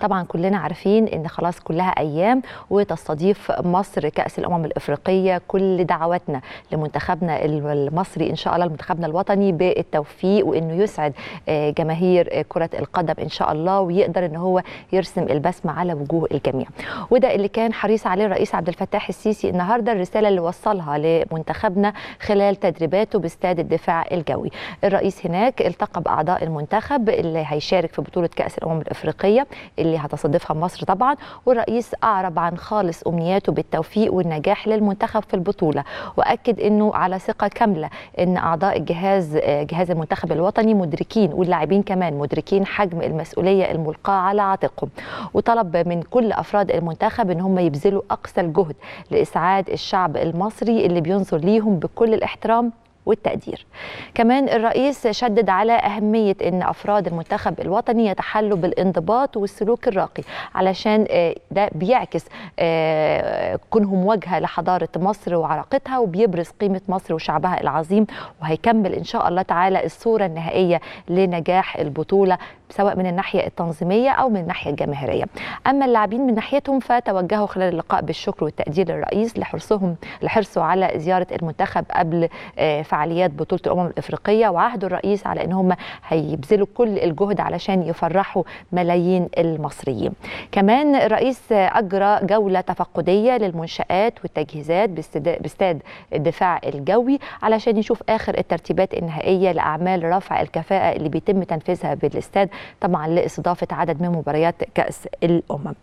طبعا كلنا عارفين ان خلاص كلها ايام وتستضيف مصر كاس الامم الافريقيه كل دعواتنا لمنتخبنا المصري ان شاء الله لمنتخبنا الوطني بالتوفيق وانه يسعد آه، جماهير آه، كره القدم ان شاء الله ويقدر ان هو يرسم البسمه على وجوه الجميع وده اللي كان حريص عليه الرئيس عبد الفتاح السيسي النهارده الرساله اللي وصلها لمنتخبنا خلال تدريباته باستاد الدفاع الجوي الرئيس هناك التقى باعضاء المنتخب اللي هيشارك في بطوله كاس الامم الافريقيه اللي هتصادفها مصر طبعا والرئيس أعرب عن خالص أمنياته بالتوفيق والنجاح للمنتخب في البطولة وأكد أنه على ثقة كاملة أن أعضاء الجهاز جهاز المنتخب الوطني مدركين واللاعبين كمان مدركين حجم المسؤولية الملقاة على عاتقهم وطلب من كل أفراد المنتخب أن هم يبذلوا أقصى الجهد لإسعاد الشعب المصري اللي بينظر ليهم بكل الاحترام والتقدير كمان الرئيس شدد على أهمية أن أفراد المنتخب الوطني يتحلوا بالانضباط والسلوك الراقي علشان آه، ده بيعكس آه، كونهم واجهة لحضارة مصر وعلاقتها وبيبرز قيمة مصر وشعبها العظيم وهيكمل إن شاء الله تعالى الصورة النهائية لنجاح البطولة سواء من الناحية التنظيمية أو من الناحية الجماهيرية أما اللاعبين من ناحيتهم فتوجهوا خلال اللقاء بالشكر والتقدير للرئيس لحرصهم لحرصه على زيارة المنتخب قبل آه، فعل فعاليات بطوله الامم الافريقيه وعهدوا الرئيس على ان هم هيبذلوا كل الجهد علشان يفرحوا ملايين المصريين. كمان الرئيس اجرى جوله تفقديه للمنشات والتجهيزات باستاد الدفاع الجوي علشان يشوف اخر الترتيبات النهائيه لاعمال رفع الكفاءه اللي بيتم تنفيذها بالاستاد طبعا لاستضافه عدد من مباريات كاس الامم.